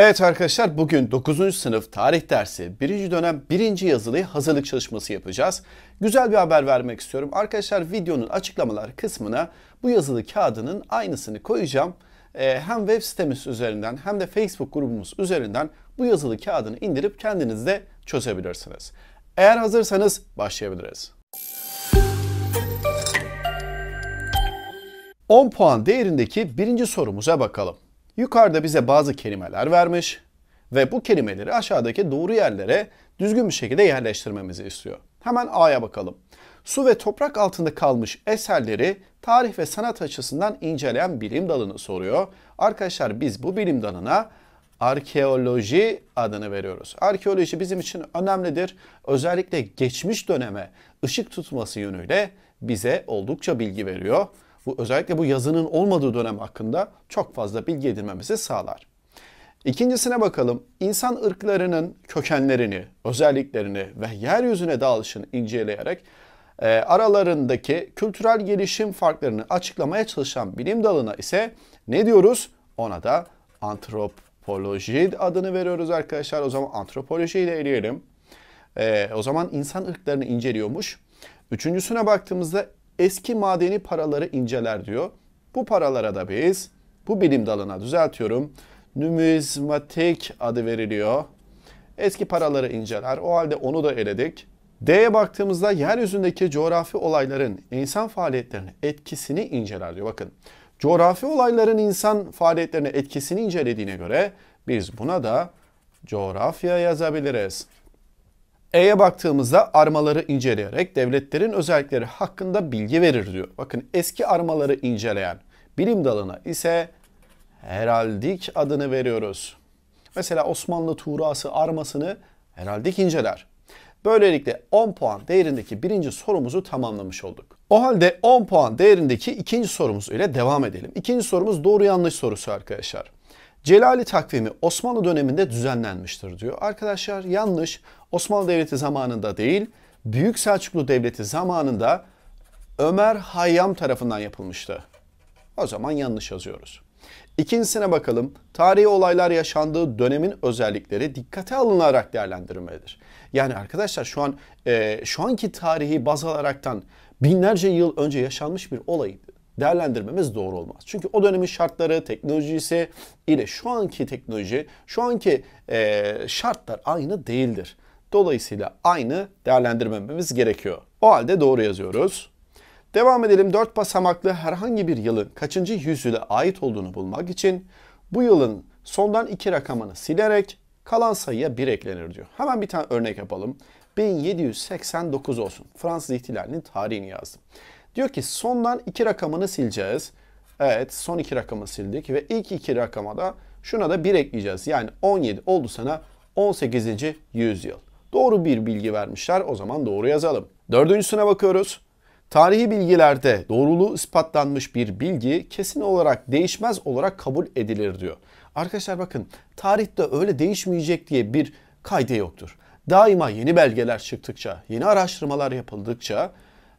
Evet arkadaşlar bugün 9. sınıf tarih dersi 1. dönem 1. yazılı hazırlık çalışması yapacağız. Güzel bir haber vermek istiyorum. Arkadaşlar videonun açıklamalar kısmına bu yazılı kağıdının aynısını koyacağım. Ee, hem web sitemiz üzerinden hem de Facebook grubumuz üzerinden bu yazılı kağıdını indirip kendiniz de çözebilirsiniz. Eğer hazırsanız başlayabiliriz. 10 puan değerindeki birinci sorumuza bakalım. Yukarıda bize bazı kelimeler vermiş ve bu kelimeleri aşağıdaki doğru yerlere düzgün bir şekilde yerleştirmemizi istiyor. Hemen A'ya bakalım. Su ve toprak altında kalmış eserleri tarih ve sanat açısından inceleyen bilim dalını soruyor. Arkadaşlar biz bu bilim dalına arkeoloji adını veriyoruz. Arkeoloji bizim için önemlidir. Özellikle geçmiş döneme ışık tutması yönüyle bize oldukça bilgi veriyor bu özellikle bu yazının olmadığı dönem hakkında çok fazla bilgi edinmemizi sağlar. İkincisine bakalım. İnsan ırklarının kökenlerini, özelliklerini ve yeryüzüne dağılışını inceleyerek e, aralarındaki kültürel gelişim farklarını açıklamaya çalışan bilim dalına ise ne diyoruz? Ona da antropoloji adını veriyoruz arkadaşlar. O zaman antropoloji ile eleyelim. E, o zaman insan ırklarını inceliyormuş. Üçüncüsüne baktığımızda eski madeni paraları inceler diyor. Bu paralara da biz bu bilim dalına düzeltiyorum. Numizmatik adı veriliyor. Eski paraları inceler. O halde onu da eledik. D'ye baktığımızda yeryüzündeki coğrafi olayların insan faaliyetlerine etkisini inceler diyor. Bakın coğrafi olayların insan faaliyetlerine etkisini incelediğine göre biz buna da coğrafya yazabiliriz. E'ye baktığımızda armaları inceleyerek devletlerin özellikleri hakkında bilgi verir diyor. Bakın eski armaları inceleyen bilim dalına ise heraldik adını veriyoruz. Mesela Osmanlı Tuğrası armasını heraldik inceler. Böylelikle 10 puan değerindeki birinci sorumuzu tamamlamış olduk. O halde 10 puan değerindeki ikinci sorumuz ile devam edelim. İkinci sorumuz doğru yanlış sorusu arkadaşlar. Celali takvimi Osmanlı döneminde düzenlenmiştir diyor. Arkadaşlar yanlış. Osmanlı Devleti zamanında değil, Büyük Selçuklu Devleti zamanında Ömer Hayyam tarafından yapılmıştı. O zaman yanlış yazıyoruz. İkincisine bakalım. Tarihi olaylar yaşandığı dönemin özellikleri dikkate alınarak değerlendirilmelidir. Yani arkadaşlar şu an e, şu anki tarihi baz alaraktan binlerce yıl önce yaşanmış bir olayı değerlendirmemiz doğru olmaz. Çünkü o dönemin şartları, teknolojisi ile şu anki teknoloji, şu anki e, şartlar aynı değildir. Dolayısıyla aynı değerlendirmemiz gerekiyor. O halde doğru yazıyoruz. Devam edelim. Dört basamaklı herhangi bir yılın kaçıncı yüzyıla ait olduğunu bulmak için bu yılın sondan iki rakamını silerek kalan sayıya bir eklenir diyor. Hemen bir tane örnek yapalım. 1789 olsun. Fransız ihtilalinin tarihini yazdım. Diyor ki sondan iki rakamını sileceğiz. Evet son iki rakamı sildik ve ilk iki rakama da şuna da bir ekleyeceğiz. Yani 17 oldu sana 18. yüzyıl. Doğru bir bilgi vermişler o zaman doğru yazalım. Dördüncüsüne bakıyoruz. Tarihi bilgilerde doğruluğu ispatlanmış bir bilgi kesin olarak değişmez olarak kabul edilir diyor. Arkadaşlar bakın tarihte öyle değişmeyecek diye bir kaydı yoktur. Daima yeni belgeler çıktıkça, yeni araştırmalar yapıldıkça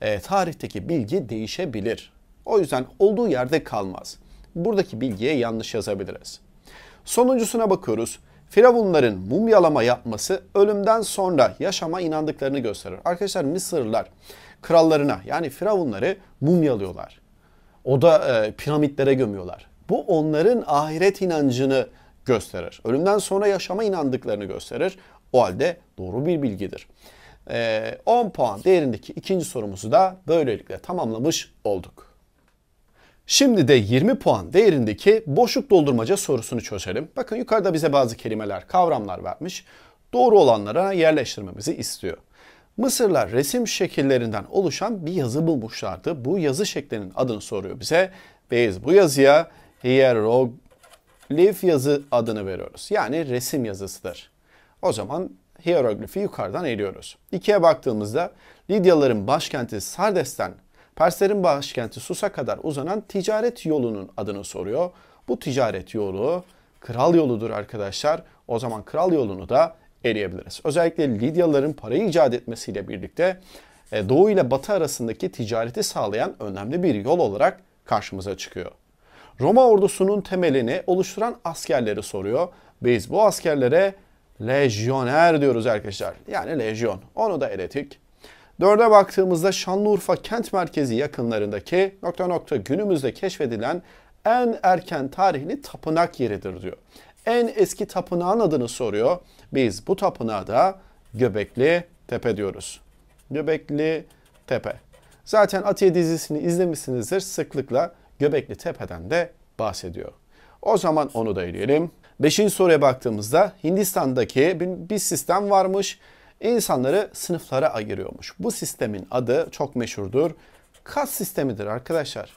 e, tarihteki bilgi değişebilir. O yüzden olduğu yerde kalmaz. Buradaki bilgiye yanlış yazabiliriz. Sonuncusuna bakıyoruz. Firavunların mumyalama yapması ölümden sonra yaşama inandıklarını gösterir. Arkadaşlar Mısırlılar krallarına yani firavunları mumyalıyorlar. O da e, piramitlere gömüyorlar. Bu onların ahiret inancını gösterir. Ölümden sonra yaşama inandıklarını gösterir. O halde doğru bir bilgidir e, ee, 10 puan değerindeki ikinci sorumuzu da böylelikle tamamlamış olduk. Şimdi de 20 puan değerindeki boşluk doldurmaca sorusunu çözelim. Bakın yukarıda bize bazı kelimeler, kavramlar vermiş. Doğru olanlara yerleştirmemizi istiyor. Mısırlar resim şekillerinden oluşan bir yazı bulmuşlardı. Bu yazı şeklinin adını soruyor bize. Biz bu yazıya hieroglif yazı adını veriyoruz. Yani resim yazısıdır. O zaman hieroglifi yukarıdan eriyoruz. İkiye baktığımızda Lidyalıların başkenti Sardes'ten Perslerin başkenti Sus'a kadar uzanan ticaret yolunun adını soruyor. Bu ticaret yolu kral yoludur arkadaşlar. O zaman kral yolunu da eriyebiliriz. Özellikle Lidyalıların parayı icat etmesiyle birlikte e, Doğu ile Batı arasındaki ticareti sağlayan önemli bir yol olarak karşımıza çıkıyor. Roma ordusunun temelini oluşturan askerleri soruyor. Biz bu askerlere Lejyoner diyoruz arkadaşlar. Yani lejyon. Onu da eledik. Dörde baktığımızda Şanlıurfa kent merkezi yakınlarındaki nokta nokta günümüzde keşfedilen en erken tarihli tapınak yeridir diyor. En eski tapınağın adını soruyor. Biz bu tapınağa da Göbekli Tepe diyoruz. Göbekli Tepe. Zaten Atiye dizisini izlemişsinizdir. Sıklıkla Göbekli Tepe'den de bahsediyor. O zaman onu da eleyelim. Beşinci soruya baktığımızda Hindistan'daki bir sistem varmış. İnsanları sınıflara ayırıyormuş. Bu sistemin adı çok meşhurdur. Kas sistemidir arkadaşlar.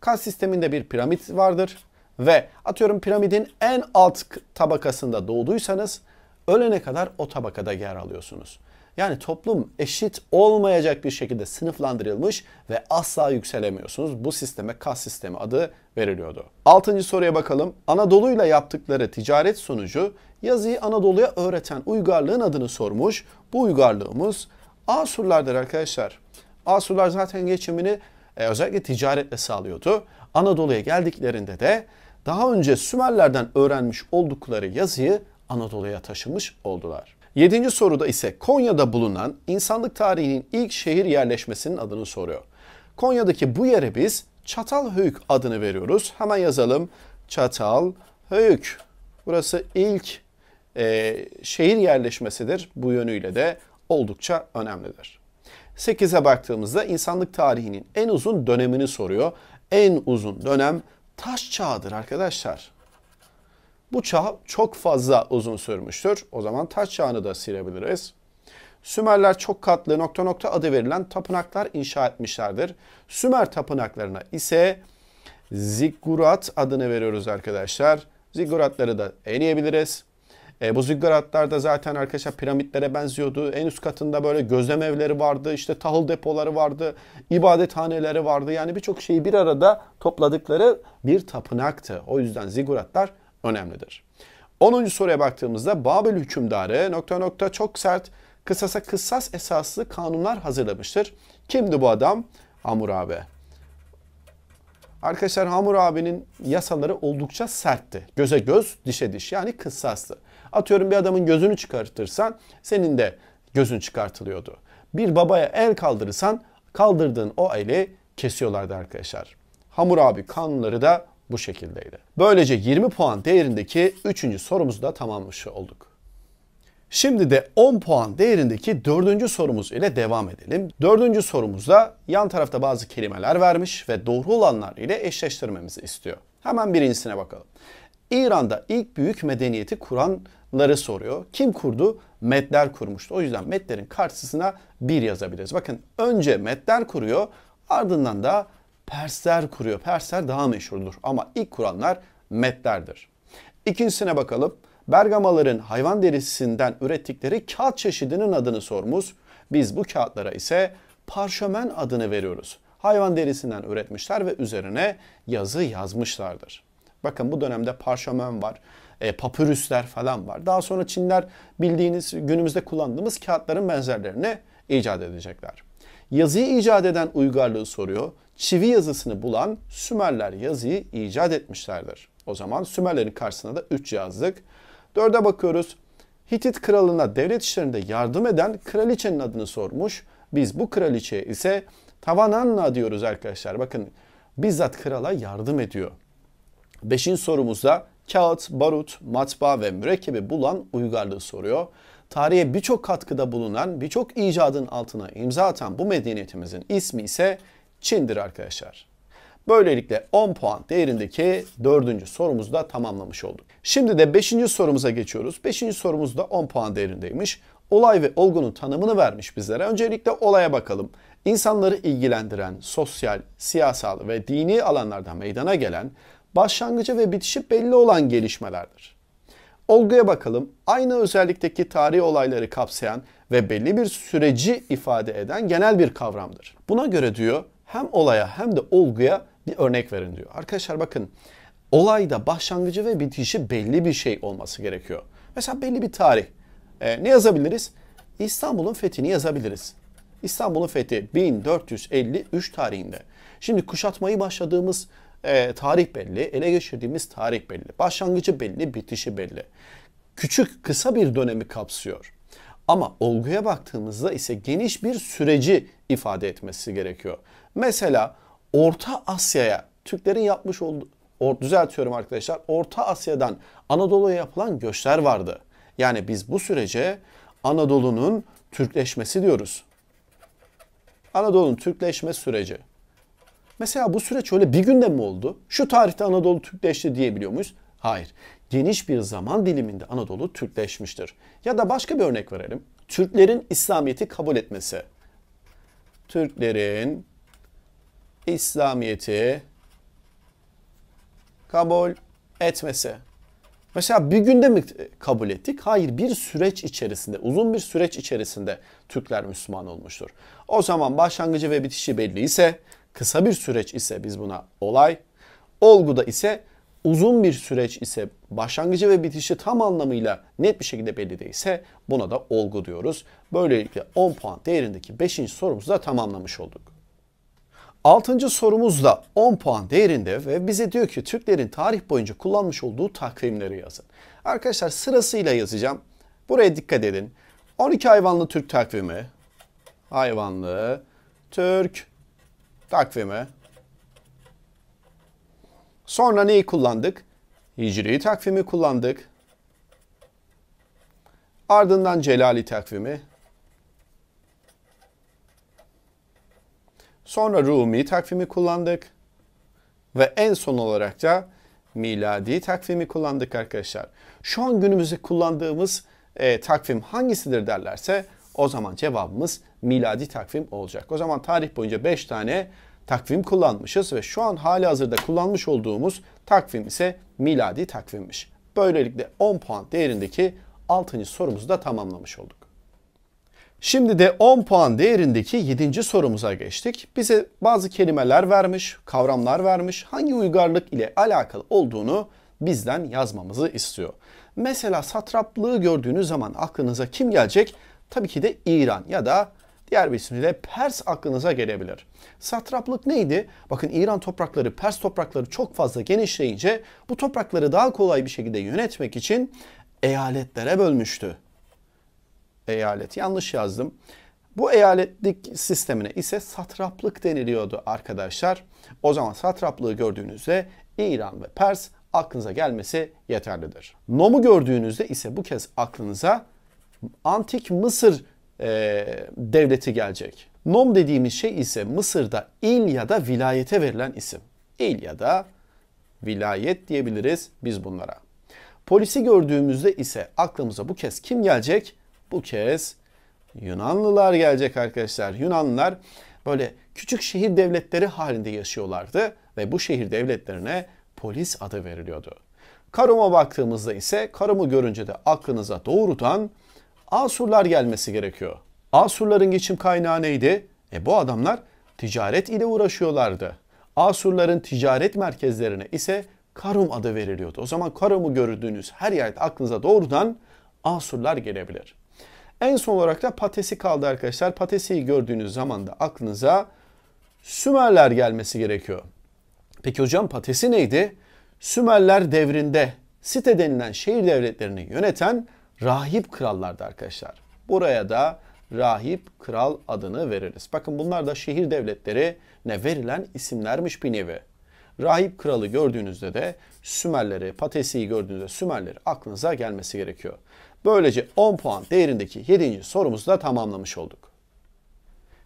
Kas sisteminde bir piramit vardır ve atıyorum piramidin en alt tabakasında doğduysanız ölene kadar o tabakada yer alıyorsunuz. Yani toplum eşit olmayacak bir şekilde sınıflandırılmış ve asla yükselemiyorsunuz. Bu sisteme kas sistemi adı veriliyordu. Altıncı soruya bakalım. Anadolu'yla yaptıkları ticaret sonucu yazıyı Anadolu'ya öğreten uygarlığın adını sormuş. Bu uygarlığımız Asurlardır arkadaşlar. Asurlar zaten geçimini e, özellikle ticaretle sağlıyordu. Anadolu'ya geldiklerinde de daha önce Sümerlerden öğrenmiş oldukları yazıyı Anadolu'ya taşımış oldular. Yedinci soruda ise Konya'da bulunan insanlık tarihinin ilk şehir yerleşmesinin adını soruyor. Konya'daki bu yere biz Çatalhöyük adını veriyoruz. Hemen yazalım. Çatalhöyük. Burası ilk e, şehir yerleşmesidir. Bu yönüyle de oldukça önemlidir. 8'e baktığımızda insanlık tarihinin en uzun dönemini soruyor. En uzun dönem taş çağıdır arkadaşlar. Bu çağ çok fazla uzun sürmüştür. O zaman taş çağını da silebiliriz. Sümerler çok katlı nokta nokta adı verilen tapınaklar inşa etmişlerdir. Sümer tapınaklarına ise ziggurat adını veriyoruz arkadaşlar. Zigguratları da eleyebiliriz. E, bu zigguratlar da zaten arkadaşlar piramitlere benziyordu. En üst katında böyle gözlem evleri vardı, işte tahıl depoları vardı, ibadethaneleri vardı. Yani birçok şeyi bir arada topladıkları bir tapınaktı. O yüzden zigguratlar önemlidir. 10. soruya baktığımızda Babil hükümdarı nokta nokta çok sert kısasa kısas esaslı kanunlar hazırlamıştır. Kimdi bu adam? Hammurabi. Arkadaşlar Hammurabi'nin yasaları oldukça sertti. Göze göz, dişe diş yani kısaslı. Atıyorum bir adamın gözünü çıkartırsan senin de gözün çıkartılıyordu. Bir babaya el kaldırırsan kaldırdığın o eli kesiyorlardı arkadaşlar. Hammurabi kanunları da bu şekildeydi. Böylece 20 puan değerindeki 3. sorumuzu da tamamlamış olduk. Şimdi de 10 puan değerindeki 4. sorumuz ile devam edelim. 4. sorumuzda yan tarafta bazı kelimeler vermiş ve doğru olanlar ile eşleştirmemizi istiyor. Hemen birincisine bakalım. İran'da ilk büyük medeniyeti kuranları soruyor. Kim kurdu? Medler kurmuştu. O yüzden Medlerin karşısına bir yazabiliriz. Bakın önce Medler kuruyor ardından da Persler kuruyor. Persler daha meşhurdur ama ilk kuranlar Medlerdir. İkincisine bakalım. Bergamaların hayvan derisinden ürettikleri kağıt çeşidinin adını sormuş. Biz bu kağıtlara ise parşömen adını veriyoruz. Hayvan derisinden üretmişler ve üzerine yazı yazmışlardır. Bakın bu dönemde parşömen var, e, papürüsler falan var. Daha sonra Çinler bildiğiniz günümüzde kullandığımız kağıtların benzerlerini icat edecekler. Yazıyı icat eden uygarlığı soruyor çivi yazısını bulan Sümerler yazıyı icat etmişlerdir. O zaman Sümerlerin karşısına da 3 yazdık. 4'e bakıyoruz. Hitit kralına devlet işlerinde yardım eden kraliçenin adını sormuş. Biz bu kraliçeye ise Tavananna diyoruz arkadaşlar. Bakın bizzat krala yardım ediyor. Beşinci sorumuzda kağıt, barut, matbaa ve mürekkebi bulan uygarlığı soruyor. Tarihe birçok katkıda bulunan, birçok icadın altına imza atan bu medeniyetimizin ismi ise Çin'dir arkadaşlar. Böylelikle 10 puan değerindeki dördüncü sorumuzu da tamamlamış olduk. Şimdi de 5. sorumuza geçiyoruz. 5. sorumuz da 10 puan değerindeymiş. Olay ve olgunun tanımını vermiş bizlere. Öncelikle olaya bakalım. İnsanları ilgilendiren sosyal, siyasal ve dini alanlarda meydana gelen başlangıcı ve bitişi belli olan gelişmelerdir. Olguya bakalım. Aynı özellikteki tarihi olayları kapsayan ve belli bir süreci ifade eden genel bir kavramdır. Buna göre diyor hem olaya hem de olguya bir örnek verin diyor. Arkadaşlar bakın olayda başlangıcı ve bitişi belli bir şey olması gerekiyor. Mesela belli bir tarih. E, ne yazabiliriz? İstanbul'un fethini yazabiliriz. İstanbul'un fethi 1453 tarihinde. Şimdi kuşatmayı başladığımız e, tarih belli, ele geçirdiğimiz tarih belli. Başlangıcı belli, bitişi belli. Küçük, kısa bir dönemi kapsıyor. Ama olguya baktığımızda ise geniş bir süreci ifade etmesi gerekiyor. Mesela Orta Asya'ya Türklerin yapmış olduğu or, düzeltiyorum arkadaşlar. Orta Asya'dan Anadolu'ya yapılan göçler vardı. Yani biz bu sürece Anadolu'nun Türkleşmesi diyoruz. Anadolu'nun Türkleşme süreci. Mesela bu süreç öyle bir günde mi oldu? Şu tarihte Anadolu Türkleşti diyebiliyor muyuz? Hayır geniş bir zaman diliminde Anadolu Türkleşmiştir. Ya da başka bir örnek verelim. Türklerin İslamiyet'i kabul etmesi. Türklerin İslamiyet'i kabul etmesi. Mesela bir günde mi kabul ettik? Hayır bir süreç içerisinde, uzun bir süreç içerisinde Türkler Müslüman olmuştur. O zaman başlangıcı ve bitişi belli ise, kısa bir süreç ise biz buna olay, olguda ise uzun bir süreç ise başlangıcı ve bitişi tam anlamıyla net bir şekilde belli değilse buna da olgu diyoruz. Böylelikle 10 puan değerindeki 5. sorumuzu da tamamlamış olduk. 6. sorumuz da 10 puan değerinde ve bize diyor ki Türklerin tarih boyunca kullanmış olduğu takvimleri yazın. Arkadaşlar sırasıyla yazacağım. Buraya dikkat edin. 12 hayvanlı Türk takvimi, hayvanlı Türk takvimi Sonra neyi kullandık? Hicri takvimi kullandık. Ardından Celali takvimi. Sonra Rumi takvimi kullandık. Ve en son olarak da miladi takvimi kullandık arkadaşlar. Şu an günümüzde kullandığımız e, takvim hangisidir derlerse o zaman cevabımız miladi takvim olacak. O zaman tarih boyunca 5 tane takvim kullanmışız ve şu an hali hazırda kullanmış olduğumuz takvim ise miladi takvimmiş. Böylelikle 10 puan değerindeki 6. sorumuzu da tamamlamış olduk. Şimdi de 10 puan değerindeki 7. sorumuza geçtik. Bize bazı kelimeler vermiş, kavramlar vermiş. Hangi uygarlık ile alakalı olduğunu bizden yazmamızı istiyor. Mesela satraplığı gördüğünüz zaman aklınıza kim gelecek? Tabii ki de İran ya da Diğer bir isimle Pers aklınıza gelebilir. Satraplık neydi? Bakın İran toprakları, Pers toprakları çok fazla genişleyince bu toprakları daha kolay bir şekilde yönetmek için eyaletlere bölmüştü. Eyalet yanlış yazdım. Bu eyaletlik sistemine ise satraplık deniliyordu arkadaşlar. O zaman satraplığı gördüğünüzde İran ve Pers aklınıza gelmesi yeterlidir. Nom'u gördüğünüzde ise bu kez aklınıza antik Mısır e, devleti gelecek. Nom dediğimiz şey ise Mısır'da il ya da vilayete verilen isim. İl ya da vilayet diyebiliriz biz bunlara. Polisi gördüğümüzde ise aklımıza bu kez kim gelecek? Bu kez Yunanlılar gelecek arkadaşlar. Yunanlılar böyle küçük şehir devletleri halinde yaşıyorlardı ve bu şehir devletlerine polis adı veriliyordu. Karum'a baktığımızda ise karımı görünce de aklınıza doğrudan Asurlar gelmesi gerekiyor. Asurların geçim kaynağı neydi? E bu adamlar ticaret ile uğraşıyorlardı. Asurların ticaret merkezlerine ise Karum adı veriliyordu. O zaman Karum'u gördüğünüz her yerde aklınıza doğrudan Asurlar gelebilir. En son olarak da Patesi kaldı arkadaşlar. Patesi'yi gördüğünüz zaman da aklınıza Sümerler gelmesi gerekiyor. Peki hocam Patesi neydi? Sümerler devrinde site denilen şehir devletlerini yöneten rahip krallardı arkadaşlar. Buraya da rahip kral adını veririz. Bakın bunlar da şehir devletleri ne verilen isimlermiş bir nevi. Rahip kralı gördüğünüzde de Sümerleri, Patesi'yi gördüğünüzde Sümerleri aklınıza gelmesi gerekiyor. Böylece 10 puan değerindeki 7. sorumuzu da tamamlamış olduk.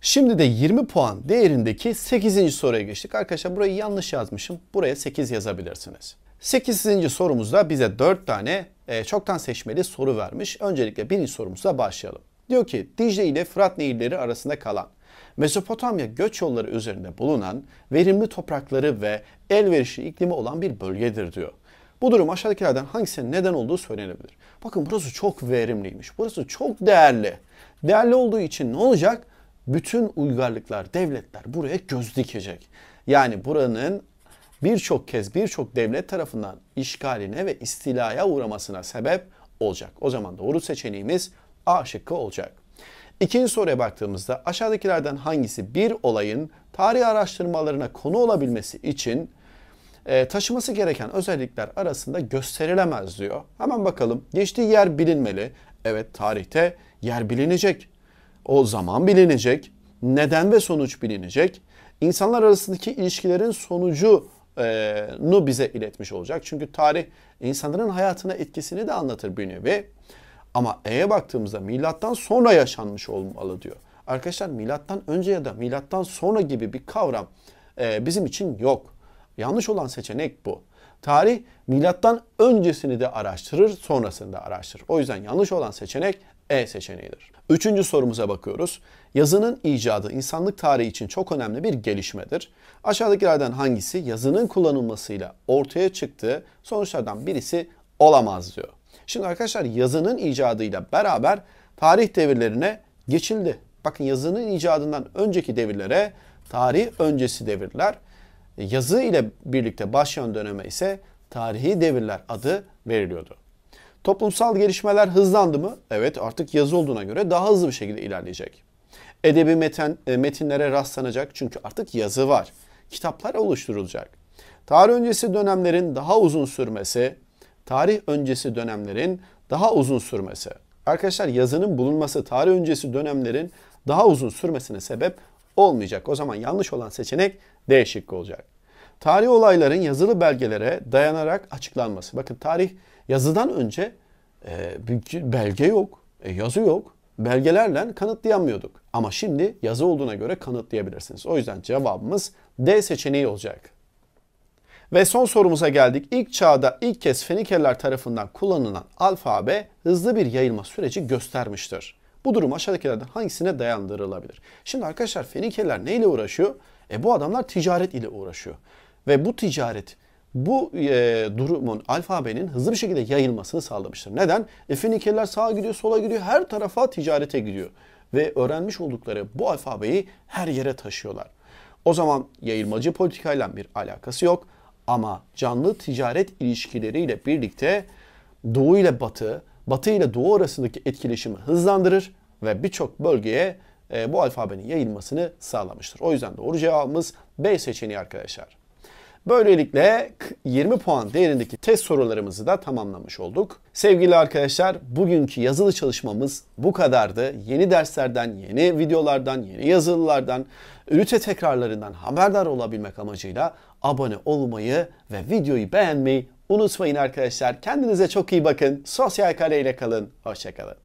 Şimdi de 20 puan değerindeki 8. soruya geçtik. Arkadaşlar burayı yanlış yazmışım. Buraya 8 yazabilirsiniz. 8. sorumuzda bize 4 tane e, çoktan seçmeli soru vermiş. Öncelikle birinci sorumuzla başlayalım. Diyor ki Dicle ile Fırat nehirleri arasında kalan Mezopotamya göç yolları üzerinde bulunan verimli toprakları ve elverişli iklimi olan bir bölgedir diyor. Bu durum aşağıdakilerden hangisinin neden olduğu söylenebilir. Bakın burası çok verimliymiş. Burası çok değerli. Değerli olduğu için ne olacak? Bütün uygarlıklar, devletler buraya göz dikecek. Yani buranın birçok kez birçok devlet tarafından işgaline ve istilaya uğramasına sebep olacak. O zaman doğru seçeneğimiz A şıkkı olacak. İkinci soruya baktığımızda aşağıdakilerden hangisi bir olayın tarih araştırmalarına konu olabilmesi için e, taşıması gereken özellikler arasında gösterilemez diyor. Hemen bakalım. Geçtiği yer bilinmeli. Evet tarihte yer bilinecek. O zaman bilinecek. Neden ve sonuç bilinecek. İnsanlar arasındaki ilişkilerin sonucu nu bize iletmiş olacak. Çünkü tarih insanların hayatına etkisini de anlatır bir nevi. Ama E'ye baktığımızda milattan sonra yaşanmış olmalı diyor. Arkadaşlar milattan önce ya da milattan sonra gibi bir kavram e, bizim için yok. Yanlış olan seçenek bu. Tarih milattan öncesini de araştırır, sonrasını da araştırır. O yüzden yanlış olan seçenek E seçeneğidir. Üçüncü sorumuza bakıyoruz. Yazının icadı insanlık tarihi için çok önemli bir gelişmedir. Aşağıdakilerden hangisi yazının kullanılmasıyla ortaya çıktığı sonuçlardan birisi olamaz diyor. Şimdi arkadaşlar yazının icadıyla beraber tarih devirlerine geçildi. Bakın yazının icadından önceki devirlere tarih öncesi devirler, yazı ile birlikte başlayan döneme ise tarihi devirler adı veriliyordu. Toplumsal gelişmeler hızlandı mı? Evet artık yazı olduğuna göre daha hızlı bir şekilde ilerleyecek. Edebi meten, e, metinlere rastlanacak çünkü artık yazı var. Kitaplar oluşturulacak. Tarih öncesi dönemlerin daha uzun sürmesi, tarih öncesi dönemlerin daha uzun sürmesi. Arkadaşlar yazının bulunması tarih öncesi dönemlerin daha uzun sürmesine sebep olmayacak. O zaman yanlış olan seçenek D şıkkı olacak. Tarih olayların yazılı belgelere dayanarak açıklanması. Bakın tarih Yazıdan önce e, belge yok, e, yazı yok. Belgelerle kanıtlayamıyorduk. Ama şimdi yazı olduğuna göre kanıtlayabilirsiniz. O yüzden cevabımız D seçeneği olacak. Ve son sorumuza geldik. İlk çağda ilk kez Fenikeliler tarafından kullanılan alfabe hızlı bir yayılma süreci göstermiştir. Bu durum aşağıdakilerden hangisine dayandırılabilir? Şimdi arkadaşlar Fenikeliler neyle uğraşıyor? E bu adamlar ticaret ile uğraşıyor. Ve bu ticaret bu e, durumun alfabenin hızlı bir şekilde yayılmasını sağlamıştır. Neden? E, sağa gidiyor, sola gidiyor, her tarafa ticarete gidiyor. Ve öğrenmiş oldukları bu alfabeyi her yere taşıyorlar. O zaman yayılmacı politikayla bir alakası yok ama canlı ticaret ilişkileriyle birlikte Doğu ile Batı, Batı ile Doğu arasındaki etkileşimi hızlandırır ve birçok bölgeye e, bu alfabenin yayılmasını sağlamıştır. O yüzden doğru cevabımız B seçeneği arkadaşlar. Böylelikle 20 puan değerindeki test sorularımızı da tamamlamış olduk. Sevgili arkadaşlar bugünkü yazılı çalışmamız bu kadardı. Yeni derslerden, yeni videolardan, yeni yazılılardan, ünite tekrarlarından haberdar olabilmek amacıyla abone olmayı ve videoyu beğenmeyi unutmayın arkadaşlar. Kendinize çok iyi bakın. Sosyal kare kalın. Hoşçakalın.